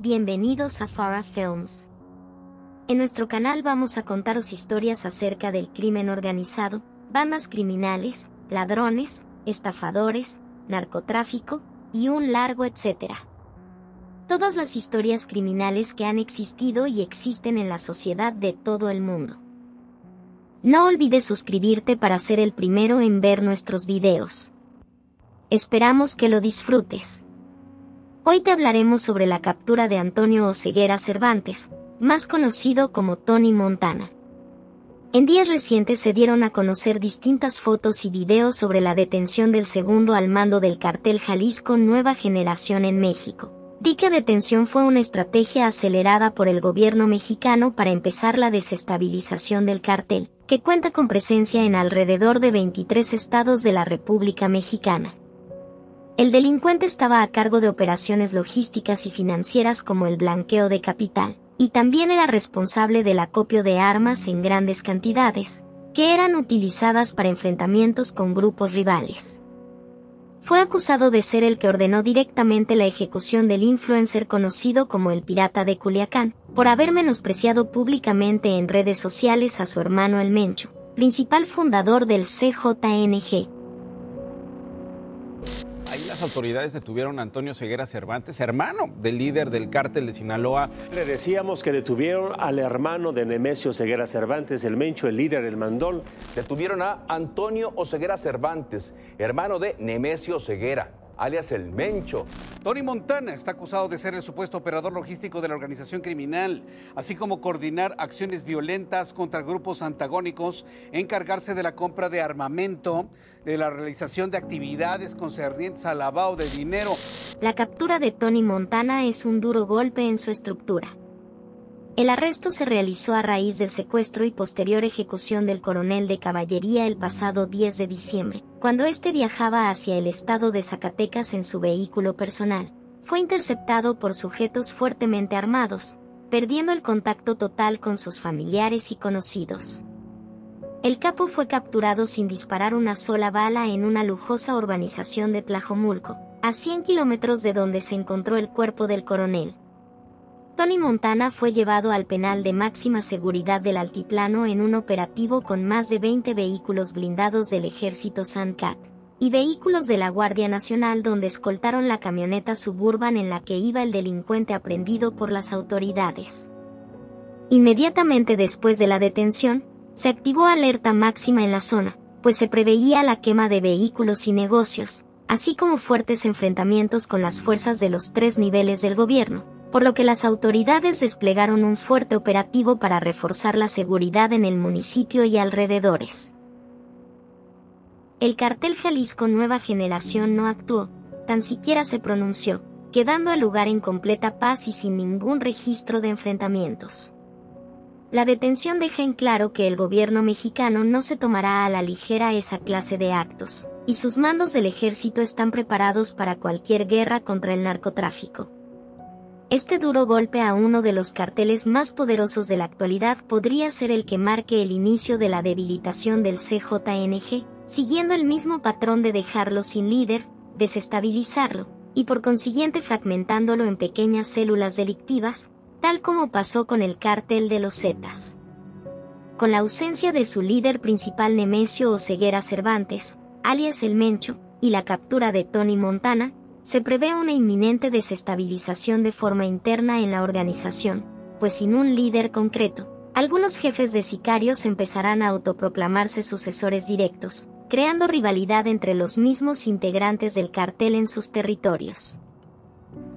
Bienvenidos a Farah Films. En nuestro canal vamos a contaros historias acerca del crimen organizado, bandas criminales, ladrones, estafadores, narcotráfico y un largo etcétera. Todas las historias criminales que han existido y existen en la sociedad de todo el mundo. No olvides suscribirte para ser el primero en ver nuestros videos. Esperamos que lo disfrutes. Hoy te hablaremos sobre la captura de Antonio Oseguera Cervantes, más conocido como Tony Montana. En días recientes se dieron a conocer distintas fotos y videos sobre la detención del segundo al mando del cartel Jalisco Nueva Generación en México. Dicha detención fue una estrategia acelerada por el gobierno mexicano para empezar la desestabilización del cartel, que cuenta con presencia en alrededor de 23 estados de la República Mexicana. El delincuente estaba a cargo de operaciones logísticas y financieras como el blanqueo de capital, y también era responsable del acopio de armas en grandes cantidades, que eran utilizadas para enfrentamientos con grupos rivales. Fue acusado de ser el que ordenó directamente la ejecución del influencer conocido como el Pirata de Culiacán, por haber menospreciado públicamente en redes sociales a su hermano el Mencho, principal fundador del CJNG, autoridades detuvieron a Antonio Ceguera Cervantes, hermano del líder del cártel de Sinaloa. Le decíamos que detuvieron al hermano de Nemesio Ceguera Cervantes, el Mencho, el líder, el mandón. Detuvieron a Antonio Oseguera Cervantes, hermano de Nemesio Ceguera alias el Mencho. Tony Montana está acusado de ser el supuesto operador logístico de la organización criminal, así como coordinar acciones violentas contra grupos antagónicos, encargarse de la compra de armamento, de la realización de actividades concernientes al lavado de dinero. La captura de Tony Montana es un duro golpe en su estructura el arresto se realizó a raíz del secuestro y posterior ejecución del coronel de caballería el pasado 10 de diciembre, cuando éste viajaba hacia el estado de Zacatecas en su vehículo personal. Fue interceptado por sujetos fuertemente armados, perdiendo el contacto total con sus familiares y conocidos. El capo fue capturado sin disparar una sola bala en una lujosa urbanización de Tlajomulco, a 100 kilómetros de donde se encontró el cuerpo del coronel. Tony Montana fue llevado al penal de máxima seguridad del altiplano en un operativo con más de 20 vehículos blindados del ejército SANCAT y vehículos de la Guardia Nacional donde escoltaron la camioneta suburban en la que iba el delincuente aprendido por las autoridades. Inmediatamente después de la detención, se activó alerta máxima en la zona, pues se preveía la quema de vehículos y negocios, así como fuertes enfrentamientos con las fuerzas de los tres niveles del gobierno, por lo que las autoridades desplegaron un fuerte operativo para reforzar la seguridad en el municipio y alrededores. El cartel Jalisco Nueva Generación no actuó, tan siquiera se pronunció, quedando el lugar en completa paz y sin ningún registro de enfrentamientos. La detención deja en claro que el gobierno mexicano no se tomará a la ligera esa clase de actos, y sus mandos del ejército están preparados para cualquier guerra contra el narcotráfico. Este duro golpe a uno de los carteles más poderosos de la actualidad podría ser el que marque el inicio de la debilitación del CJNG, siguiendo el mismo patrón de dejarlo sin líder, desestabilizarlo, y por consiguiente fragmentándolo en pequeñas células delictivas, tal como pasó con el cártel de los Zetas. Con la ausencia de su líder principal Nemesio Oseguera Cervantes, alias El Mencho, y la captura de Tony Montana, se prevé una inminente desestabilización de forma interna en la organización, pues sin un líder concreto, algunos jefes de sicarios empezarán a autoproclamarse sucesores directos, creando rivalidad entre los mismos integrantes del cartel en sus territorios.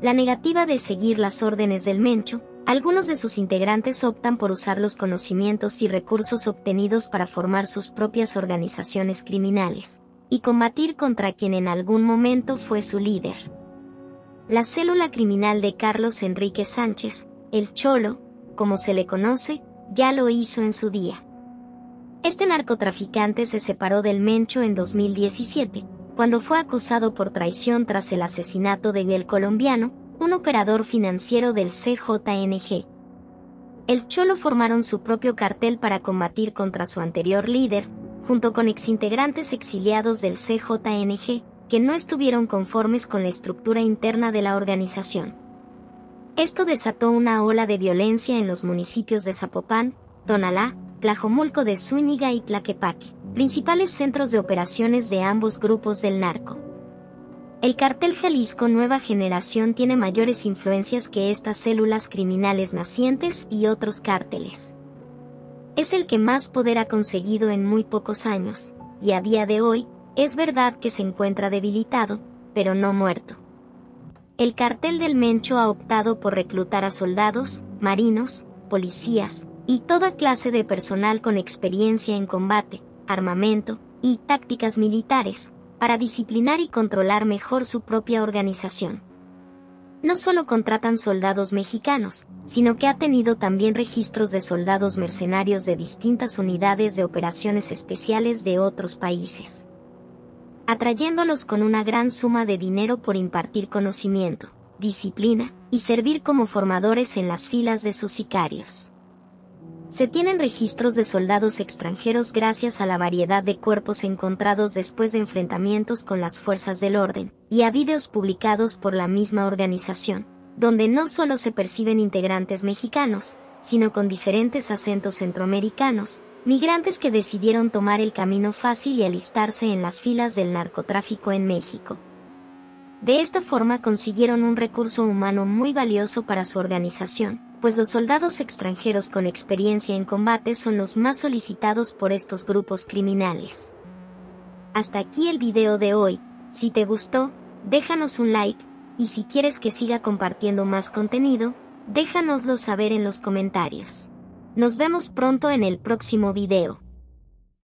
La negativa de seguir las órdenes del Mencho, algunos de sus integrantes optan por usar los conocimientos y recursos obtenidos para formar sus propias organizaciones criminales, y combatir contra quien en algún momento fue su líder. La célula criminal de Carlos Enrique Sánchez, el Cholo, como se le conoce, ya lo hizo en su día. Este narcotraficante se separó del Mencho en 2017, cuando fue acusado por traición tras el asesinato de El Colombiano, un operador financiero del CJNG. El Cholo formaron su propio cartel para combatir contra su anterior líder, junto con exintegrantes exiliados del CJNG, que no estuvieron conformes con la estructura interna de la organización. Esto desató una ola de violencia en los municipios de Zapopán, Tonalá, Tlajomulco de Zúñiga y Tlaquepaque, principales centros de operaciones de ambos grupos del narco. El cartel Jalisco Nueva Generación tiene mayores influencias que estas células criminales nacientes y otros cárteles es el que más poder ha conseguido en muy pocos años, y a día de hoy, es verdad que se encuentra debilitado, pero no muerto. El cartel del Mencho ha optado por reclutar a soldados, marinos, policías, y toda clase de personal con experiencia en combate, armamento, y tácticas militares, para disciplinar y controlar mejor su propia organización no solo contratan soldados mexicanos, sino que ha tenido también registros de soldados mercenarios de distintas unidades de operaciones especiales de otros países, atrayéndolos con una gran suma de dinero por impartir conocimiento, disciplina y servir como formadores en las filas de sus sicarios. Se tienen registros de soldados extranjeros gracias a la variedad de cuerpos encontrados después de enfrentamientos con las fuerzas del orden, y a vídeos publicados por la misma organización, donde no solo se perciben integrantes mexicanos, sino con diferentes acentos centroamericanos, migrantes que decidieron tomar el camino fácil y alistarse en las filas del narcotráfico en México. De esta forma consiguieron un recurso humano muy valioso para su organización, pues los soldados extranjeros con experiencia en combate son los más solicitados por estos grupos criminales. Hasta aquí el video de hoy, si te gustó, déjanos un like, y si quieres que siga compartiendo más contenido, déjanoslo saber en los comentarios. Nos vemos pronto en el próximo video.